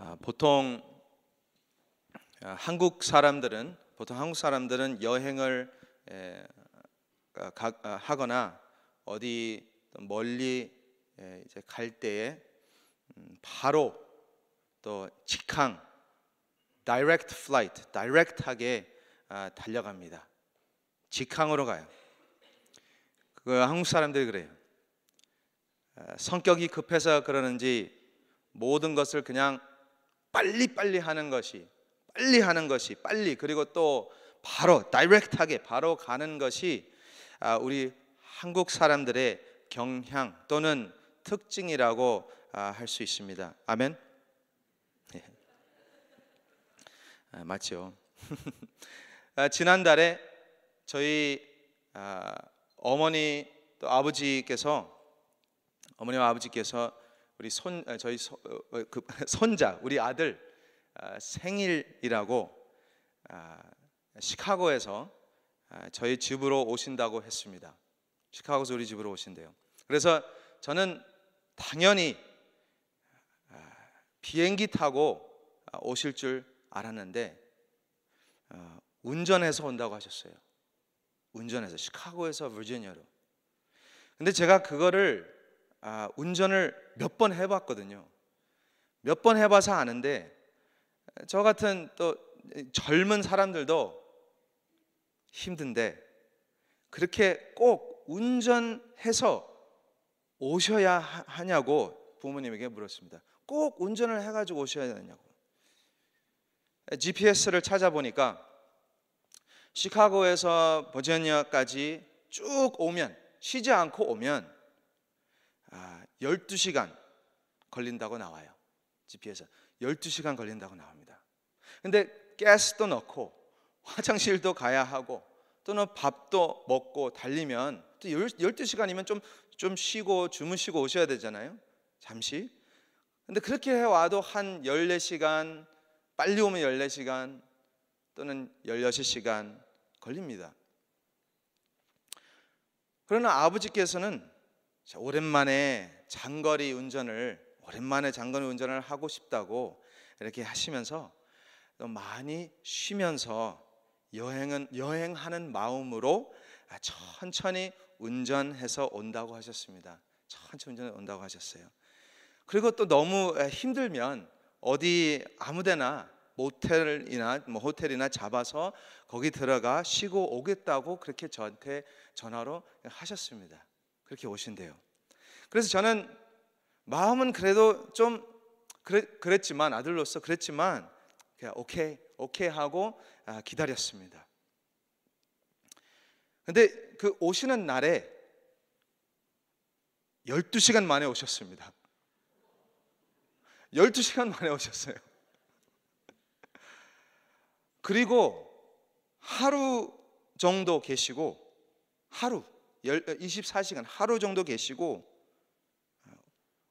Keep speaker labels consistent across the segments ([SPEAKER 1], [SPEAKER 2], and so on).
[SPEAKER 1] 아, 보통 아, 한국 사람들은 보통 한국 사람들은 여행을 아, 하거나 어디 멀리 이제 갈 때에 음, 바로 또 직항 direct flight, direct하게 달려갑니다. 직항으로 가요. 그 한국 사람들이 그래요. 성격이 급해서 그러는지 모든 것을 그냥 빨리빨리 하는 것이 빨리 하는 것이 빨리 그리고 또 바로 다이렉트하게 바로 가는 것이 아, 우리 한국 사람들의 경향 또는 특징이라고 아, 할수 있습니다. 아멘. 네. 아, 맞죠. 아, 지난달에 저희 어머니 또 아버지께서 어머니와 아버지께서 우리 손 아, 저희 소, 어, 어, 그 손자 우리 아들 아, 생일이라고 아, 시카고에서 저희 집으로 오신다고 했습니다. 시카고에서 우리 집으로 오신대요. 그래서 저는 당연히 비행기 타고 오실 줄 알았는데 어, 운전해서 온다고 하셨어요. 운전해서 시카고에서 버지니아로. 근데 제가 그거를 아, 운전을 몇 번 해봤거든요. 몇 번 해봐서 아는데 저 같은 또 젊은 사람들도 힘든데 그렇게 꼭 운전해서 오셔야 하냐고 부모님에게 물었습니다. 꼭 운전을 해가지고 오셔야 하냐고. GPS를 찾아보니까 시카고에서 버지니아까지 쭉 오면 쉬지 않고 오면 12시간 아, 걸린다고 나와요. g p 에 12시간 걸린다고 나옵니다. 근데 가스도 넣고 화장실도 가야 하고 또는 밥도 먹고 달리면 또 12시간이면 좀, 좀 쉬고 주무시고 오셔야 되잖아요. 잠시. 근데 그렇게 해와도 한 14시간, 빨리 오면 14시간 또는 16시간 걸립니다. 그러나 아버지께서는 자, 오랜만에 장거리 운전을 오랜만에 장거리 운전을 하고 싶다고 이렇게 하시면서 많이 쉬면서 여행은 여행하는 마음으로 천천히 운전해서 온다고 하셨습니다. 천천히 운전해 온다고 하셨어요. 그리고 또 너무 힘들면 어디 아무데나 모텔이나 뭐 호텔이나 잡아서 거기 들어가 쉬고 오겠다고 그렇게 저한테 전화로 하셨습니다. 그렇게 오신대요. 그래서 저는 마음은 그래도 좀 그랬, 지만 아들로서 그랬지만 그냥 오케이 오케이 하고 아, 기다렸습니다. 근데 그 오시는 날에 12시간 만에 오셨습니다. 12시간 만에 오셨어요. 그리고 하루 정도 계시고 하루 24시간 어, 하루 정도 계시고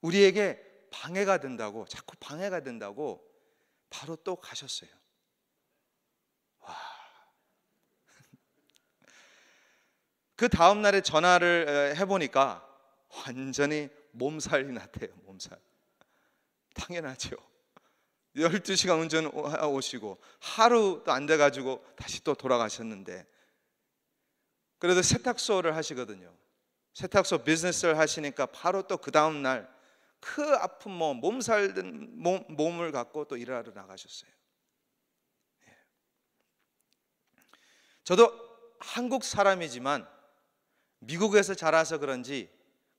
[SPEAKER 1] 우리에게 방해가 된다고 자꾸 방해가 된다고 바로 또 가셨어요. 와. 그 다음 날에 전화를 어, 해 보니까 완전히 몸살이 났대요. 몸살. 당연하죠. 12시간 운전 오시고 하루도 안 돼 가지고 다시 또 돌아가셨는데 그래도 세탁소를 하시거든요. 세탁소 비즈니스를 하시니까 바로 또 그 다음 날 그 아픈 몸, 몸살든 몸, 몸을 갖고 또 일하러 나가셨어요. 예. 저도 한국 사람이지만 미국에서 자라서 그런지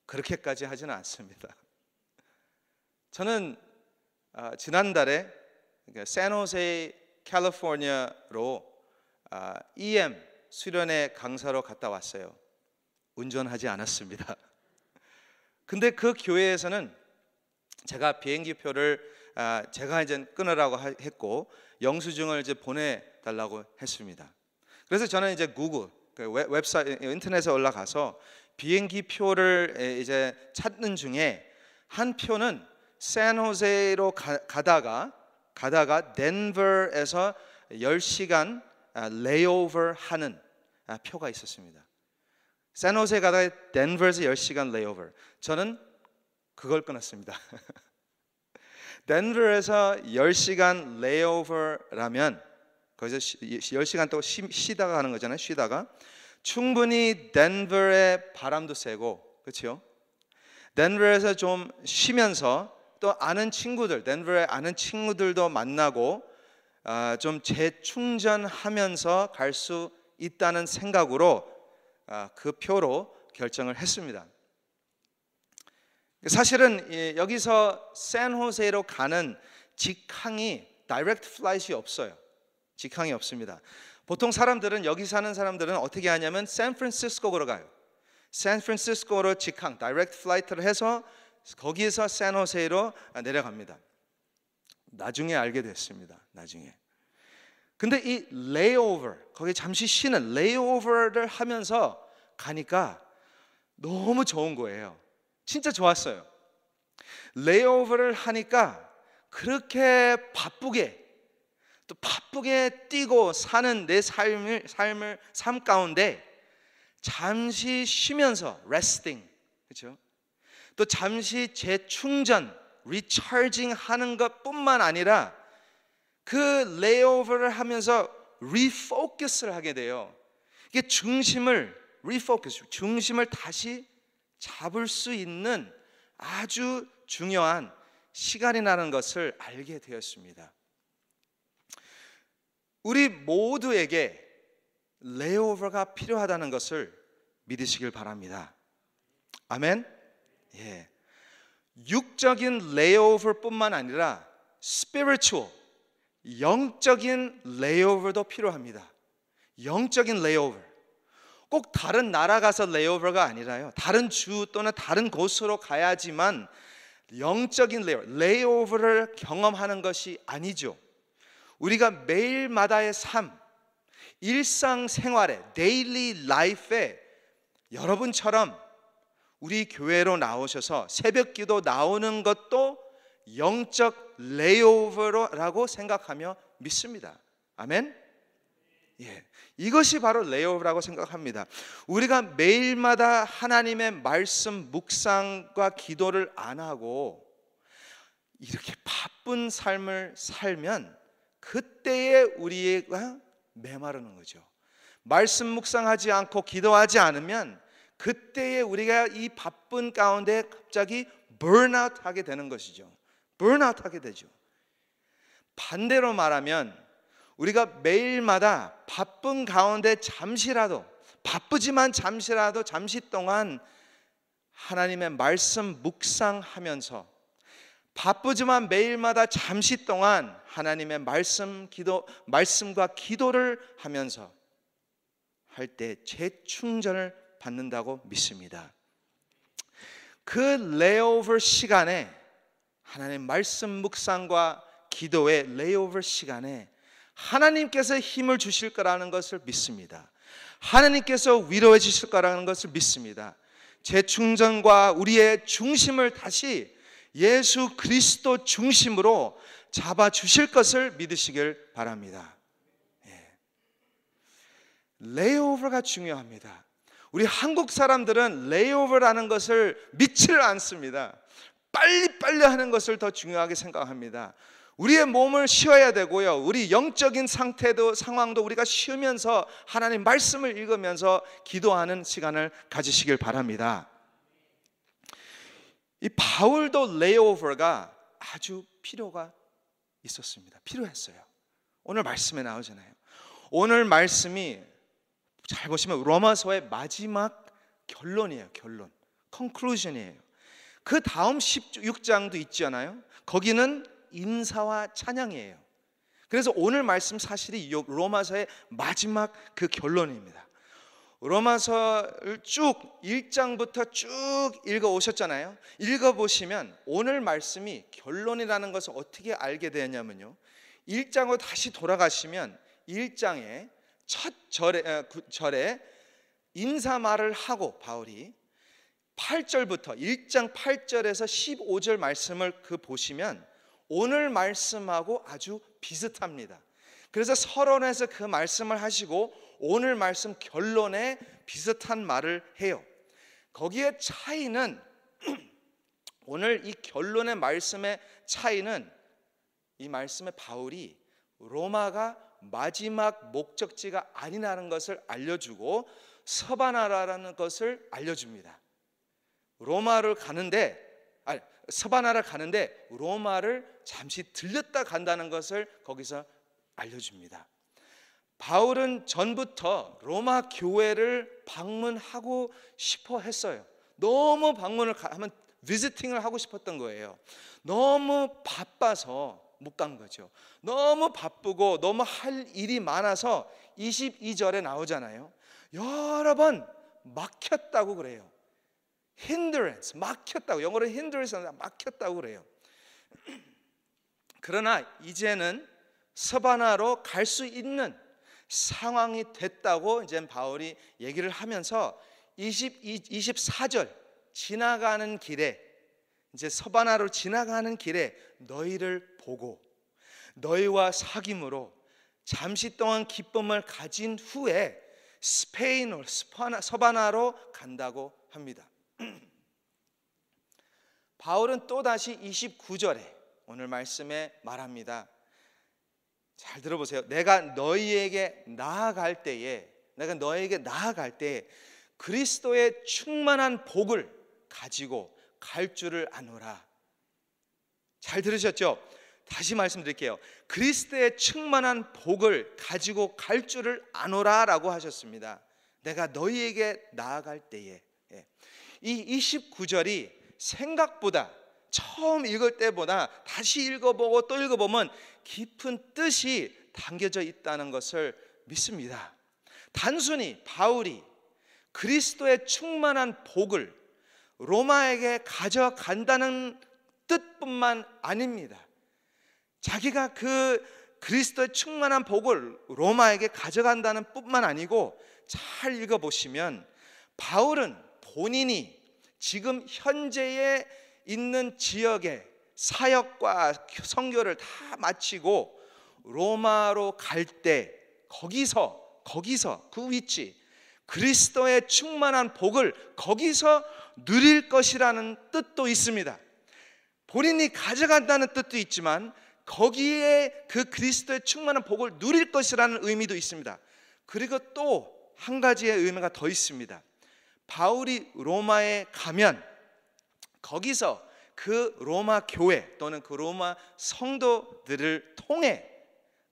[SPEAKER 1] 그렇게까지 하지는 않습니다. 저는 아, 지난달에 그러니까 샌호세 캘리포니아로 아, EM 수련회 강사로 갔다 왔어요. 운전하지 않았습니다. 근데 그 교회에서는 제가 비행기표를 아, 제가 이제 끊으라고 했고 영수증을 이제 보내달라고 했습니다. 그래서 저는 이제 구글 그 웹사이 인터넷에 올라가서 비행기 표를 이제 찾는 중에 한 표는 샌호세로 가, 다가 가다가 덴버에서 10시간 레이오버 아, 하는 아, 표가 있었습니다. 샌호세 가다 덴버에서 10시간 레이오버. 저는 그걸 끊었습니다. 덴버에서 10시간 레이오버라면 거기서 10시간 동안 쉬, 다가 가는 거잖아요. 쉬다가 충분히 덴버의 바람도 세고 그렇죠? 덴버에서 좀 쉬면서 또 아는 친구들, 덴버에 아는 친구들도 만나고 아, 좀 재충전하면서 갈 수 있다는 생각으로 아, 그 표로 결정을 했습니다. 사실은 여기서 샌호세로 가는 직항이 다이렉트 플라이트가 없어요. 직항이 없습니다. 보통 사람들은 여기 사는 사람들은 어떻게 하냐면 샌프란시스코로 가요. 샌프란시스코로 직항 다이렉트 플라이트를 해서 거기에서 샌호세로 내려갑니다. 나중에 알게 됐습니다. 나중에. 근데 이 레이오버 거기 잠시 쉬는 레이오버를 하면서 가니까 너무 좋은 거예요. 진짜 좋았어요. 레이오버를 하니까 그렇게 바쁘게 또 바쁘게 뛰고 사는 내 삶을 삶을 삶 가운데 잠시 쉬면서 레스팅 그렇죠? 또 잠시 재충전 리차징 하는 것뿐만 아니라 그 레이오버를 하면서 리포커스를 하게 돼요. 이게 중심을 리포커스 중심을 다시 잡을 수 있는 아주 중요한 시간이라는 것을 알게 되었습니다. 우리 모두에게 레이오버가 필요하다는 것을 믿으시길 바랍니다. 아멘. 예. 육적인 레이오버뿐만 아니라 스피리추얼 영적인 레이오버도 필요합니다. 영적인 레이오버. 꼭 다른 나라 가서 레이오버가 아니라요. 다른 주 또는 다른 곳으로 가야지만 영적인 레이오 레이오버를 경험하는 것이 아니죠. 우리가 매일마다의 삶, 일상생활에, 데일리 라이프에 여러분처럼 우리 교회로 나오셔서 새벽 기도 나오는 것도 영적 레이오버라고 생각하며 믿습니다. 아멘? 예. 이것이 바로 레이오버라고 생각합니다. 우리가 매일마다 하나님의 말씀 묵상과 기도를 안 하고 이렇게 바쁜 삶을 살면 그때에 우리가 메마르는 거죠. 말씀 묵상하지 않고 기도하지 않으면 그때에 우리가 이 바쁜 가운데 갑자기 burnout 하게 되는 것이죠. burnout 하게 되죠. 반대로 말하면 우리가 매일마다 바쁜 가운데 잠시라도 바쁘지만 잠시라도 잠시 동안 하나님의 말씀 묵상하면서 바쁘지만 매일마다 잠시 동안 하나님의 말씀 기도 말씀과 기도를 하면서 할 때 재충전을 받는다고 믿습니다. 그 레이오버 시간에 하나님 말씀 묵상과 기도의 레이오버 시간에 하나님께서 힘을 주실 거라는 것을 믿습니다. 하나님께서 위로해 주실 거라는 것을 믿습니다. 재충전과 우리의 중심을 다시 예수 그리스도 중심으로 잡아 주실 것을 믿으시길 바랍니다. 레이오버가 예. 중요합니다. 우리 한국 사람들은 레이오버라는 것을 믿지를 않습니다. 빨리빨리 하는 것을 더 중요하게 생각합니다. 우리의 몸을 쉬어야 되고요. 우리 영적인 상태도 상황도 우리가 쉬면서 하나님 말씀을 읽으면서 기도하는 시간을 가지시길 바랍니다. 이 바울도 레이오버가 아주 필요가 있었습니다. 필요했어요. 오늘 말씀에 나오잖아요. 오늘 말씀이 잘 보시면 로마서의 마지막 결론이에요. 결론. 컨클루전이에요. 그 다음 16장도 있지 않아요? 거기는 인사와 찬양이에요. 그래서 오늘 말씀 사실이 로마서의 마지막 그 결론입니다. 로마서를 쭉 1장부터 쭉 읽어 오셨잖아요. 읽어 보시면 오늘 말씀이 결론이라는 것을 어떻게 알게 되었냐면요. 1장으로 다시 돌아가시면 1장에 첫 절에, 어, 절에 인사말을 하고 바울이 8절부터 1장 8절에서 15절 말씀을 그 보시면 오늘 말씀하고 아주 비슷합니다. 그래서 서론에서 그 말씀을 하시고 오늘 말씀 결론에 비슷한 말을 해요. 거기에 차이는 오늘 이 결론의 말씀의 차이는 이 말씀의 바울이 로마가 마지막 목적지가 아니라는 것을 알려주고 서바나라라는 것을 알려줍니다. 로마를 가는데 아니 서바나를 가는데 로마를 잠시 들렸다 간다는 것을 거기서 알려줍니다. 바울은 전부터 로마 교회를 방문하고 싶어 했어요. 너무 방문을 하면 비지팅을 하고 싶었던 거예요. 너무 바빠서 못간 거죠. 너무 바쁘고 너무 할 일이 많아서 22절에 나오잖아요. 여러 번 막혔다고 그래요. hindrance 막혔다고 영어로 hindrance 막혔다고 그래요. 그러나 이제는 서바나로 갈 수 있는 상황이 됐다고 이제 바울이 얘기를 하면서 22, 24절 지나가는 길에 이제 서바나로 지나가는 길에 너희를 보고 너희와 사귐으로 잠시 동안 기쁨을 가진 후에 스페인으로 서바나로 간다고 합니다. 바울은 또다시 29절에 오늘 말씀에 말합니다. 잘 들어보세요. 내가 너희에게 나아갈 때에 내가 너에게 나아갈 때에 그리스도의 충만한 복을 가지고 갈 줄을 아노라. 잘 들으셨죠? 다시 말씀드릴게요. 그리스도의 충만한 복을 가지고 갈 줄을 아노라라고 하셨습니다. 내가 너희에게 나아갈 때에 예. 이 29절이 생각보다 처음 읽을 때보다 다시 읽어보고 또 읽어보면 깊은 뜻이 담겨져 있다는 것을 믿습니다. 단순히 바울이 그리스도의 충만한 복을 로마에게 가져간다는 뜻뿐만 아닙니다. 자기가 그 그리스도의 충만한 복을 로마에게 가져간다는 뿐만 아니고 잘 읽어보시면 바울은 본인이 지금 현재에 있는 지역의 사역과 성교를다 마치고 로마로 갈 때 거기서 거기서 그 위치 그리스도의 충만한 복을 거기서 누릴 것이라는 뜻도 있습니다. 본인이 가져간다는 뜻도 있지만 거기에 그 그리스도의 충만한 복을 누릴 것이라는 의미도 있습니다. 그리고 또 한 가지의 의미가 더 있습니다. 바울이 로마에 가면 거기서 그 로마 교회 또는 그 로마 성도들을 통해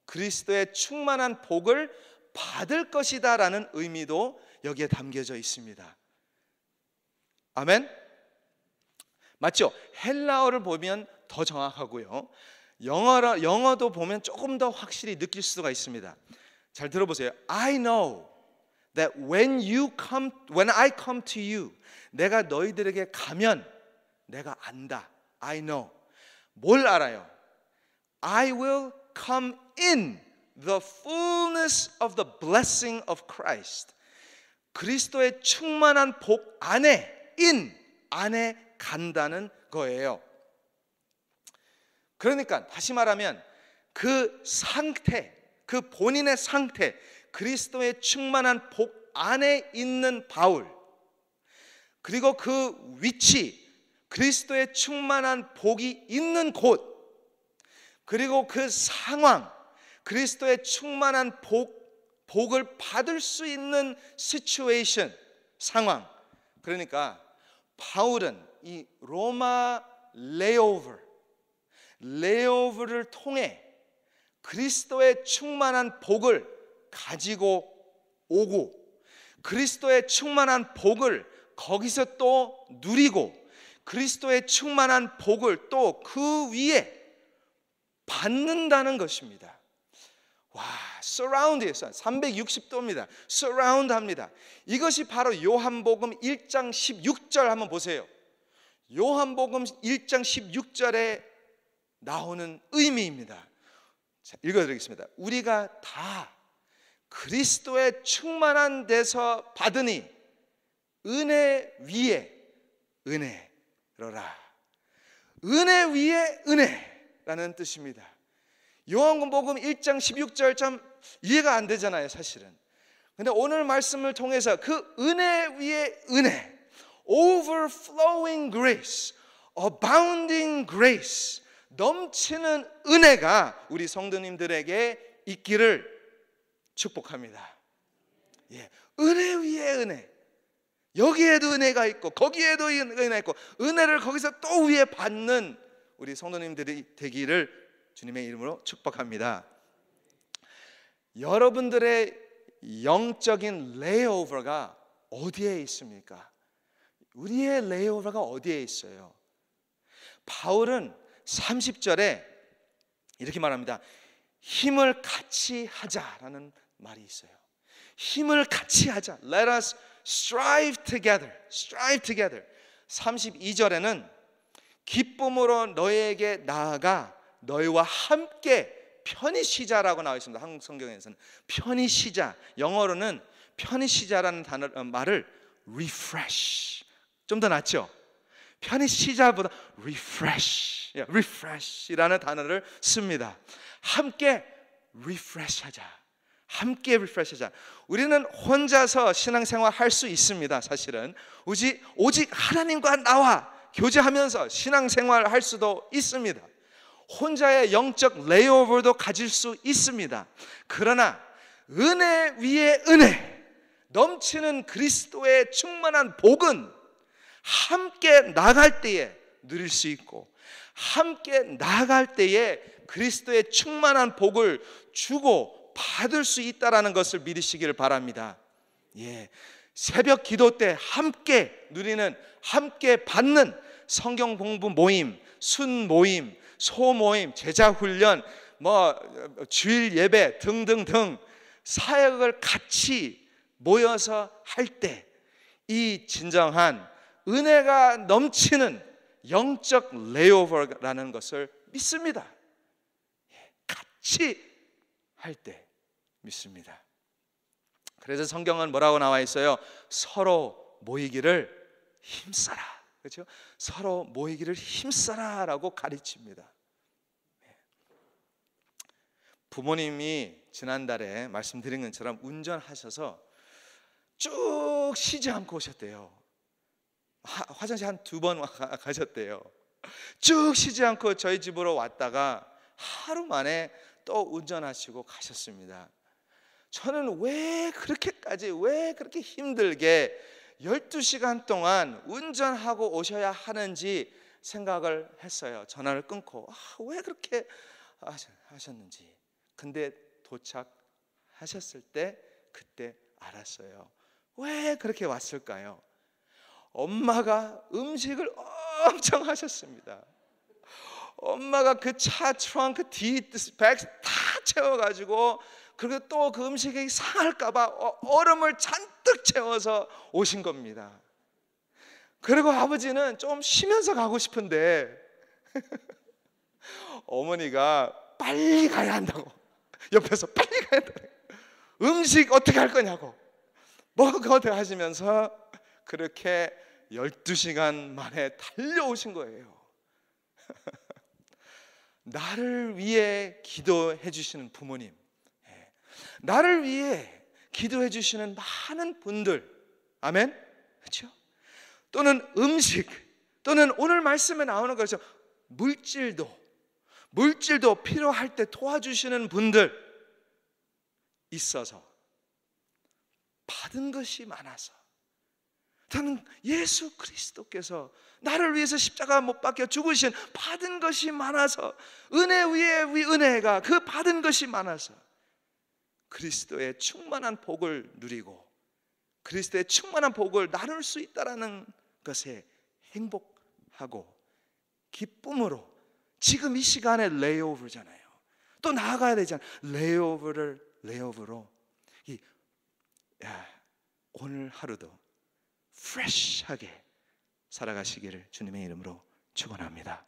[SPEAKER 1] 그리스도의 충만한 복을 받을 것이다라는 의미도 여기에 담겨져 있습니다. 아멘. 맞죠? 헬라어를 보면 더 정확하고요. 영어라, 영어도 보면 조금 더 확실히 느낄 수가 있습니다. 잘 들어보세요. I know that when you come, when I come to you, 내가 너희들에게 가면 내가 안다. I know. 뭘 알아요? I will come in the fullness of the blessing of Christ. 그리스도의 충만한 복 안에 in 안에 간다는 거예요. 그러니까 다시 말하면 그 상태, 그 본인의 상태, 그리스도의 충만한 복 안에 있는 바울, 그리고 그 위치, 그리스도의 충만한 복이 있는 곳, 그리고 그 상황, 그리스도의 충만한 복, 복을 받을 수 있는 시츄에이션, 상황. 그러니까 바울은 이 로마 레이오버, 레오브를 통해 그리스도의 충만한 복을 가지고 오고 그리스도의 충만한 복을 거기서 또 누리고 그리스도의 충만한 복을 또 그 위에 받는다는 것입니다. 와, s u r r o u 360도입니다. s 라운드 합니다. 이것이 바로 요한복음 1장 16절 한번 보세요. 요한복음 1장 16절에 나오는 의미입니다. 자, 읽어드리겠습니다. 우리가 다 그리스도의 충만한 데서 받으니 은혜 위에 은혜로라. 은혜 위에 은혜라는 뜻입니다. 요한복음 1장 16절 참 이해가 안 되잖아요, 사실은. 근데 오늘 말씀을 통해서 그 은혜 위에 은혜, overflowing grace, abounding grace, 넘치는 은혜가 우리 성도님들에게 있기를 축복합니다. 예, 은혜 위에 은혜. 여기에도 은혜가 있고 거기에도 은혜가 있고 은혜를 거기서 또 위에 받는 우리 성도님들이 되기를 주님의 이름으로 축복합니다. 여러분들의 영적인 레이오버가 어디에 있습니까? 우리의 레이오버가 어디에 있어요? 바울은 30절에 이렇게 말합니다. 힘을 같이 하자라는 말이 있어요. 힘을 같이 하자. Let us strive together. strive together. 32절에는 기쁨으로 너에게 나아가 너희와 함께 편히 쉬자라고 나와 있습니다. 한국 성경에서는 편히 쉬자. 영어로는 편히 쉬자라는 단어 어, 말을 refresh. 좀 더 낫죠? 편의시자보다 refresh, 예, refresh이라는 단어를 씁니다. 함께 refresh하자. 함께 refresh하자. 우리는 혼자서 신앙생활 할 수 있습니다. 사실은 오직 오직 하나님과 나와 교제하면서 신앙생활 할 수도 있습니다. 혼자의 영적 레이오버도 가질 수 있습니다. 그러나 은혜 위에 은혜 넘치는 그리스도의 충만한 복은 함께 나갈 때에 누릴 수 있고 함께 나갈 때에 그리스도의 충만한 복을 주고 받을 수 있다라는 것을 믿으시기를 바랍니다. 예. 새벽 기도 때 함께 누리는 함께 받는 성경 공부 모임, 순 모임, 소 모임, 제자 훈련, 뭐 주일 예배 등등등 사역을 같이 모여서 할 때 이 진정한 은혜가 넘치는 영적 레오버라는 것을 믿습니다. 예, 같이 할 때 믿습니다. 그래서 성경은 뭐라고 나와 있어요? 서로 모이기를 힘써라. 그렇죠? 서로 모이기를 힘써라라고 가르칩니다. 예. 부모님이 지난달에 말씀드린 것처럼 운전하셔서 쭉 쉬지 않고 오셨대요. 화, 장실 한 두 번 가셨대요. 쭉 쉬지 않고 저희 집으로 왔다가 하루 만에 또 운전하시고 가셨습니다. 저는 왜 그렇게까지, 왜 그렇게 힘들게 12시간 동안 운전하고 오셔야 하는지 생각을 했어요. 전화를 끊고, 아, 왜 그렇게 하셨는지. 근데 도착하셨을 때, 그때 알았어요. 왜 그렇게 왔을까요? 엄마가 음식을 엄청 하셨습니다. 엄마가 그 차 트렁크 뒤백다 채워가지고 그리고 또 그 음식이 상할까봐 어, 얼음을 잔뜩 채워서 오신 겁니다. 그리고 아버지는 좀 쉬면서 가고 싶은데 어머니가 빨리 가야 한다고 옆에서 빨리 가야 한다 음식 어떻게 할 거냐고 먹거어 하시면서 그렇게 12시간 만에 달려오신 거예요. 나를 위해 기도해 주시는 부모님, 예. 나를 위해 기도해 주시는 많은 분들, 아멘? 그렇죠? 또는 음식, 또는 오늘 말씀에 나오는 것처 물질도, 물질도 필요할 때 도와주시는 분들 있어서 받은 것이 많아서 나타 예수 그리스도께서 나를 위해서 십자가 못 박혀 죽으신 받은 것이 많아서 은혜 위에 은혜가 그 받은 것이 많아서 그리스도의 충만한 복을 누리고 그리스도의 충만한 복을 나눌 수 있다라는 것에 행복하고 기쁨으로 지금 이 시간에 레이오브잖아요. 또 나아가야 되잖아요. 레이오브를 레이오브로 이 야, 오늘 하루도 프레쉬하게 살아가시기를 주님의 이름으로 축원합니다.